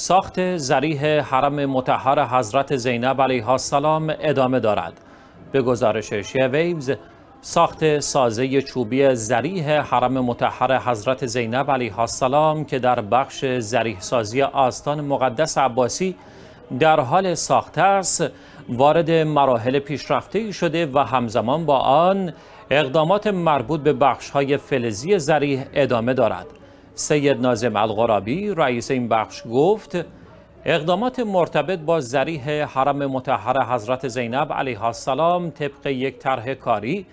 ساخت زریح حرم متحر حضرت زینب علیه السلام ادامه دارد. به گزارش ویوز ساخت سازه چوبی زریح حرم متحر حضرت زینب علیه السلام که در بخش زریح سازی آستان مقدس عباسی در حال ساخت است وارد مراحل پیشرفته شده و همزمان با آن اقدامات مربوط به بخش های فلزی زریح ادامه دارد. سید نازم الغرابی رئیس این بخش گفت اقدامات مرتبط با زریح حرم متحر حضرت زینب علیه السلام طبق یک طرح کاری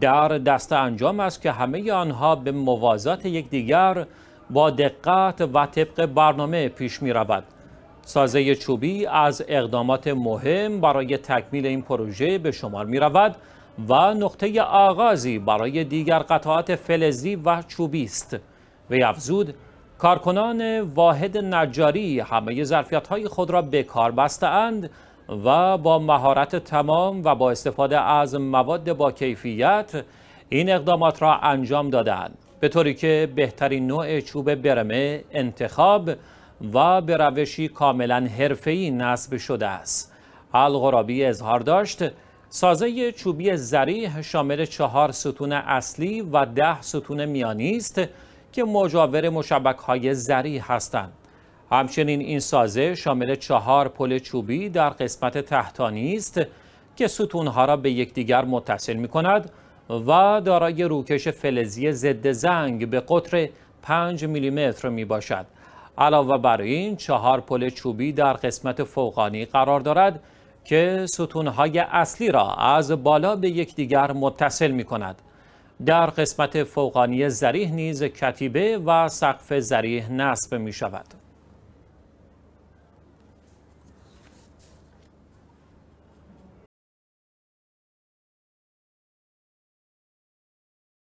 در دست انجام است که همه آنها به موازات یکدیگر با دقت و طبق برنامه پیش می رود. سازه چوبی از اقدامات مهم برای تکمیل این پروژه به شمار می رود و نقطه آغازی برای دیگر قطعات فلزی و چوبی است. وی افزود کارکنان واحد نجاری همه ظرفیت های خود را به کار بسته و با مهارت تمام و با استفاده از مواد با کیفیت این اقدامات را انجام دادند به طوری که بهترین نوع چوب برمه انتخاب و به روشی کاملا حرفه‌ای نصب شده است الغرابی اظهار داشت سازه چوبی زریح شامل چهار ستون اصلی و ده ستون میانی است که مجاور مشبک های زری هستند. همچنین این سازه شامل چهار پل چوبی در قسمت تحتانی است که ستونها را به یکدیگر متصل می کند و دارای روکش فلزی ضد زنگ به قطر 5 میلیمتر می باشد. علاوه بر این چهار پل چوبی در قسمت فوقانی قرار دارد که ستونهای اصلی را از بالا به یکدیگر متصل می کند. در قسمت فوقانی زریح نیز کتیبه و سقف زریح نصب می شود.